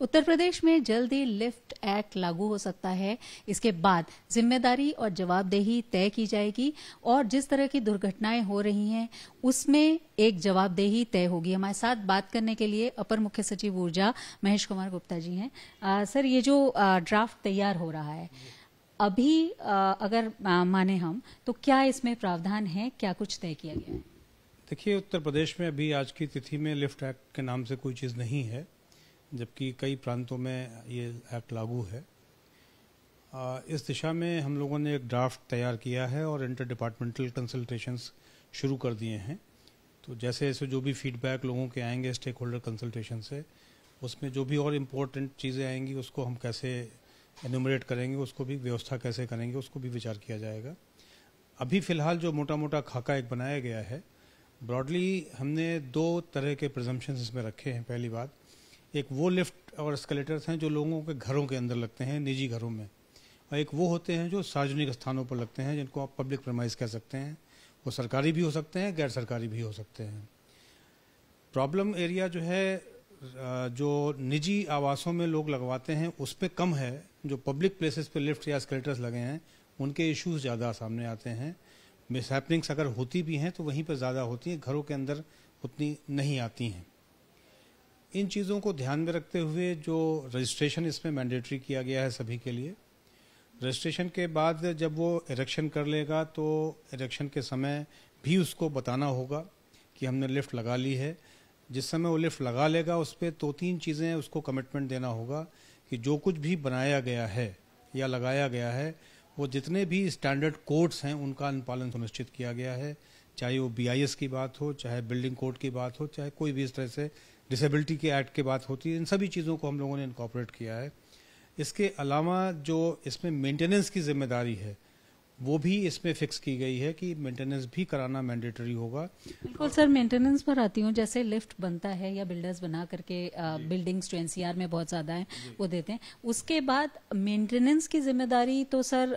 उत्तर प्रदेश में जल्द ही lift act लागू हो सकता है इसके बाद जिम्मेदारी और जवाबदेही तय की जाएगी और जिस तरह की दुर्घटनाएं हो रही हैं उसमें एक जवाबदेही तय होगी हमारे साथ बात करने के लिए अपर मुख्य सचिव ऊर्जा महेश कुमार गुप्ता जी हैं आ, सर ये जो आ, ड्राफ्ट तैयार हो रहा है अभी आ, अगर माने हम तो क्या इसमें प्रावधान है क्या कुछ तय किया गया है देखिए उत्तर प्रदेश में अभी आज की तिथि में लिफ्ट एक्ट के नाम से कोई चीज़ नहीं है जबकि कई प्रांतों में ये एक्ट लागू है इस दिशा में हम लोगों ने एक ड्राफ्ट तैयार किया है और इंटर डिपार्टमेंटल कंसल्टेशंस शुरू कर दिए हैं तो जैसे जैसे जो भी फीडबैक लोगों के आएंगे स्टेक होल्डर कंसल्टेशन से उसमें जो भी और इम्पोर्टेंट चीज़ें आएंगी उसको हम कैसे एनुमरेट करेंगे उसको भी व्यवस्था कैसे करेंगे उसको भी विचार किया जाएगा अभी फिलहाल जो मोटा मोटा खाका एक बनाया गया है ब्रॉडली हमने दो तरह के प्रजम्पन्स इसमें रखे हैं पहली बात एक वो लिफ्ट और एस्केलेटर्स हैं जो लोगों के घरों के अंदर लगते हैं निजी घरों में और एक वो होते हैं जो सार्वजनिक स्थानों पर लगते हैं जिनको आप पब्लिक प्रमाइज कह सकते हैं वो सरकारी भी हो सकते हैं गैर सरकारी भी हो सकते हैं प्रॉब्लम एरिया जो है जो निजी आवासों में लोग लगवाते हैं उस पर कम है जो पब्लिक प्लेसेस पे लिफ्ट या एस्केलेटर्स लगे हैं उनके इश्यूज ज़्यादा सामने आते हैं मिसहैपनिंग्स अगर होती भी हैं तो वहीं पर ज़्यादा होती हैं घरों के अंदर उतनी नहीं आती हैं इन चीज़ों को ध्यान में रखते हुए जो रजिस्ट्रेशन इसमें मैंडेटरी किया गया है सभी के लिए रजिस्ट्रेशन के बाद जब वो इलेक्शन कर लेगा तो इलेक्शन के समय भी उसको बताना होगा कि हमने लिफ्ट लगा ली है जिस समय वो लिफ्ट लगा लेगा उस पर दो तो तीन चीज़ें उसको कमिटमेंट देना होगा कि जो कुछ भी बनाया गया है या लगाया गया है वो जितने भी स्टैंडर्ड कोड्स हैं उनका अनुपालन सुनिश्चित किया गया है चाहे वो बीआईएस की बात हो चाहे बिल्डिंग कोड की बात हो चाहे कोई भी इस तरह से डिसेबिलिटी के एक्ट की बात होती है इन सभी चीज़ों को हम लोगों ने इनकॉपरेट किया है इसके अलावा जो इसमें मेंटेनेंस की जिम्मेदारी है वो भी इसमें फिक्स की गई है कि मेंटेनेंस भी कराना मैंडेटरी होगा बिल्कुल सर मेंटेनेंस पर आती हूँ जैसे लिफ्ट बनता है या बिल्डर्स बना करके बिल्डिंग्स जो एनसीआर में बहुत ज्यादा है वो देते हैं उसके बाद मेंटेनेंस की जिम्मेदारी तो सर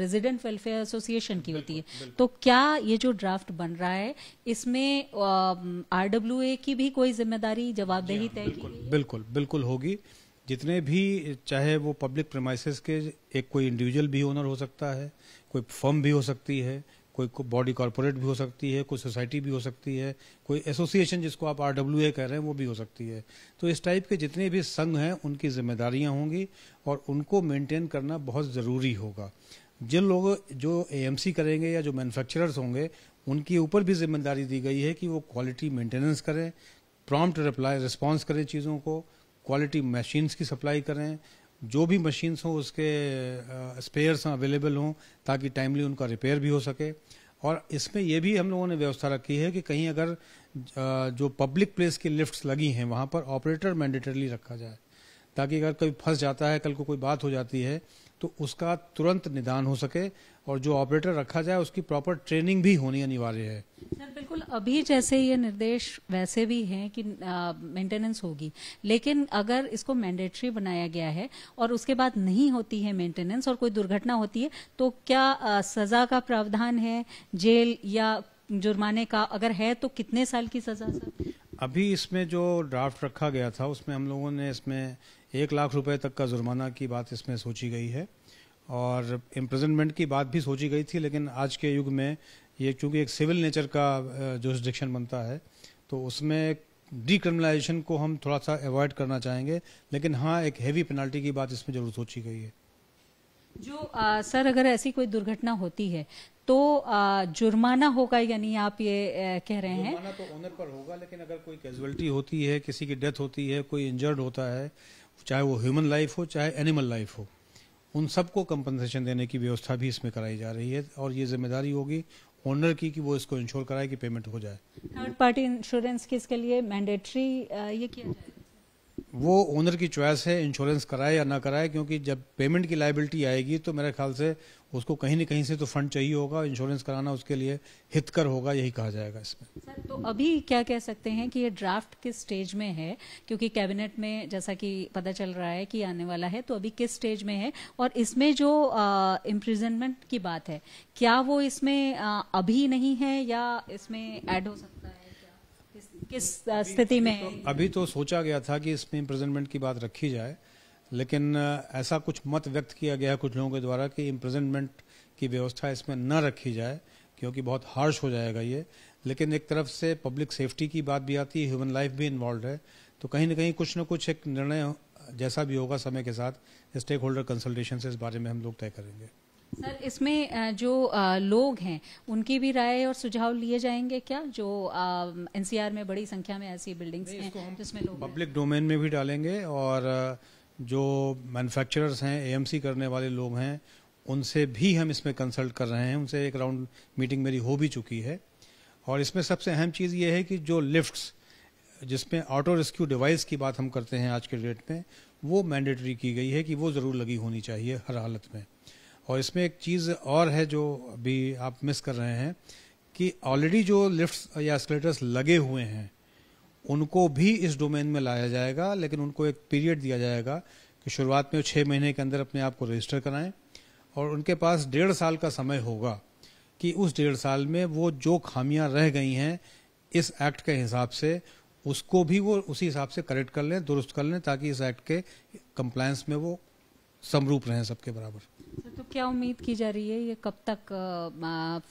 रेजिडेंट वेलफेयर एसोसिएशन की होती है बिल्कुल. तो क्या ये जो ड्राफ्ट बन रहा है इसमें आरडब्ल्यूए की भी कोई जिम्मेदारी जवाबदेही हाँ, तय बिल्कुल बिल्कुल होगी जितने भी चाहे वो पब्लिक प्रमाइसिस के एक कोई इंडिविजुअल भी ओनर हो सकता है कोई फर्म भी हो सकती है कोई बॉडी कॉरपोरेट भी हो सकती है कोई सोसाइटी भी हो सकती है कोई एसोसिएशन जिसको आप आर कह रहे हैं वो भी हो सकती है तो इस टाइप के जितने भी संघ हैं उनकी जिम्मेदारियां होंगी और उनको मेंटेन करना बहुत ज़रूरी होगा जिन लोग जो ए करेंगे या जो मैन्युफैक्चरर्स होंगे उनके ऊपर भी जिम्मेदारी दी गई है कि वो क्वालिटी मेंटेनेंस करें प्रॉम्प्ट रिप्लाई रिस्पॉन्स करें चीज़ों को क्वालिटी मशीन्स की सप्लाई करें जो भी मशीन्स हों उसके स्पेयर्स अवेलेबल हों ताकि टाइमली उनका रिपेयर भी हो सके और इसमें यह भी हम लोगों ने व्यवस्था रखी है कि कहीं अगर जो पब्लिक प्लेस की लिफ्ट्स लगी हैं वहां पर ऑपरेटर मैंडेटरली रखा जाए ताकि अगर कोई फंस जाता है कल को कोई बात हो जाती है तो उसका तुरंत निदान हो सके और जो ऑपरेटर रखा जाए उसकी प्रॉपर ट्रेनिंग भी होनी अनिवार्य है सर बिल्कुल अभी जैसे ये निर्देश वैसे भी हैं कि मेंटेनेंस होगी लेकिन अगर इसको मैंडेटरी बनाया गया है और उसके बाद नहीं होती है मेंटेनेंस और कोई दुर्घटना होती है तो क्या आ, सजा का प्रावधान है जेल या जुर्माने का अगर है तो कितने साल की सजा सर अभी इसमें जो ड्राफ्ट रखा गया था उसमें हम लोगों ने इसमें एक लाख रुपए तक का जुर्माना की बात इसमें सोची गई है और इम्प्रजेंटमेंट की बात भी सोची गई थी लेकिन आज के युग में ये चूंकि एक सिविल नेचर का जो बनता है तो उसमें डिक्रिमिनाइजेशन को हम थोड़ा सा अवॉइड करना चाहेंगे लेकिन हाँ एक हैवी पेनल्टी की बात इसमें जरूर सोची गई है जो आ, सर अगर ऐसी कोई दुर्घटना होती है तो आ, जुर्माना होगा यानी आप ये आ, कह रहे हैं जुर्माना तो ओनर पर होगा लेकिन अगर कोई कैजुअलिटी होती है किसी की डेथ होती है कोई इंजर्ड होता है चाहे वो ह्यूमन लाइफ हो चाहे एनिमल लाइफ हो उन सबको कंपनसेशन देने की व्यवस्था भी इसमें कराई जा रही है और ये जिम्मेदारी होगी ओनर की कि वो इसको इंश्योर कराए कि पेमेंट हो जाए थर्ड पार्टी इंश्योरेंस के इसके लिए मैंडेटरी ये किया जाए वो ओनर की चॉइस है इंश्योरेंस कराए या ना कराए क्योंकि जब पेमेंट की लाइबिलिटी आएगी तो मेरे ख्याल से उसको कहीं ना कहीं से तो फंड चाहिए होगा इंश्योरेंस कराना उसके लिए हितकर होगा यही कहा जाएगा इसमें सर तो अभी क्या कह सकते हैं कि ये ड्राफ्ट किस स्टेज में है क्योंकि कैबिनेट में जैसा कि पता चल रहा है कि आने वाला है तो अभी किस स्टेज में है और इसमें जो इम्प्रिजनमेंट की बात है क्या वो इसमें आ, अभी नहीं है या इसमें एड हो सकता किस स्थिति में तो अभी तो सोचा गया था कि इसमें इम्प्रेजेंटमेंट की बात रखी जाए लेकिन ऐसा कुछ मत व्यक्त किया गया कुछ लोगों के द्वारा कि इम्प्रेजेंटमेंट की व्यवस्था इसमें न रखी जाए क्योंकि बहुत हार्श हो जाएगा ये लेकिन एक तरफ से पब्लिक सेफ्टी की बात भी आती है ह्यूमन लाइफ भी इन्वॉल्व है तो कहीं ना कहीं कुछ न कुछ एक निर्णय जैसा भी होगा समय के साथ स्टेक होल्डर कंसल्टेशन से इस बारे में हम लोग तय करेंगे सर इसमें जो लोग हैं उनकी भी राय और सुझाव लिए जाएंगे क्या जो एनसीआर में बड़ी संख्या में ऐसी बिल्डिंग्स हैं जिसमें लोग पब्लिक डोमेन में भी डालेंगे और जो मैन्युफैक्चरर्स हैं एएमसी करने वाले लोग हैं उनसे भी हम इसमें कंसल्ट कर रहे हैं उनसे एक राउंड मीटिंग मेरी हो भी चुकी है और इसमें सबसे अहम चीज़ ये है कि जो लिफ्ट्स जिसमें ऑटो रेस्क्यू डिवाइस की बात हम करते हैं आज के डेट में वो मैंडेटरी की गई है कि वो ज़रूर लगी होनी चाहिए हर हालत में और इसमें एक चीज़ और है जो अभी आप मिस कर रहे हैं कि ऑलरेडी जो लिफ्ट या एस्केलेटर्स लगे हुए हैं उनको भी इस डोमेन में लाया जाएगा लेकिन उनको एक पीरियड दिया जाएगा कि शुरुआत में छः महीने के अंदर अपने आप को रजिस्टर कराएं और उनके पास डेढ़ साल का समय होगा कि उस डेढ़ साल में वो जो खामियां रह गई हैं इस एक्ट के हिसाब से उसको भी वो उसी हिसाब से करेक्ट कर लें दुरुस्त कर लें ताकि इस एक्ट के कंप्लायंस में वो समरूप रहें सबके बराबर क्या उम्मीद की जा रही है ये कब तक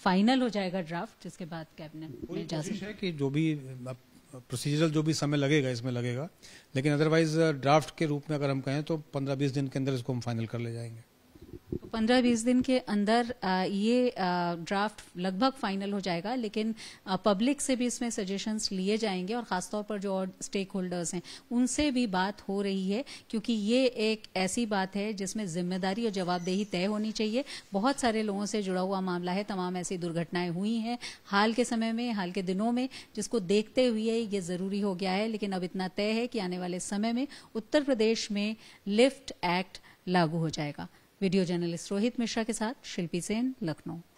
फाइनल हो जाएगा ड्राफ्ट जिसके बाद कैबिनेट में जा सकते हैं कि जो भी प्रोसीजरल जो भी समय लगेगा इसमें लगेगा लेकिन अदरवाइज ड्राफ्ट के रूप में अगर हम कहें तो पंद्रह बीस दिन के अंदर इसको हम फाइनल कर ले जाएंगे तो पंद्रह बीस दिन के अंदर ये ड्राफ्ट लगभग फाइनल हो जाएगा लेकिन पब्लिक से भी इसमें सजेशंस लिए जाएंगे और ख़ासतौर पर जो और स्टेक होल्डर्स हैं उनसे भी बात हो रही है क्योंकि ये एक ऐसी बात है जिसमें जिम्मेदारी और जवाबदेही तय होनी चाहिए बहुत सारे लोगों से जुड़ा हुआ मामला है तमाम ऐसी दुर्घटनाएं हुई हैं हाल के समय में हाल के दिनों में जिसको देखते हुए ये ज़रूरी हो गया है लेकिन अब इतना तय है कि आने वाले समय में उत्तर प्रदेश में लिफ्ट एक्ट लागू हो जाएगा वीडियो जर्नलिस्ट रोहित मिश्रा के साथ शिल्पी सेन लखनऊ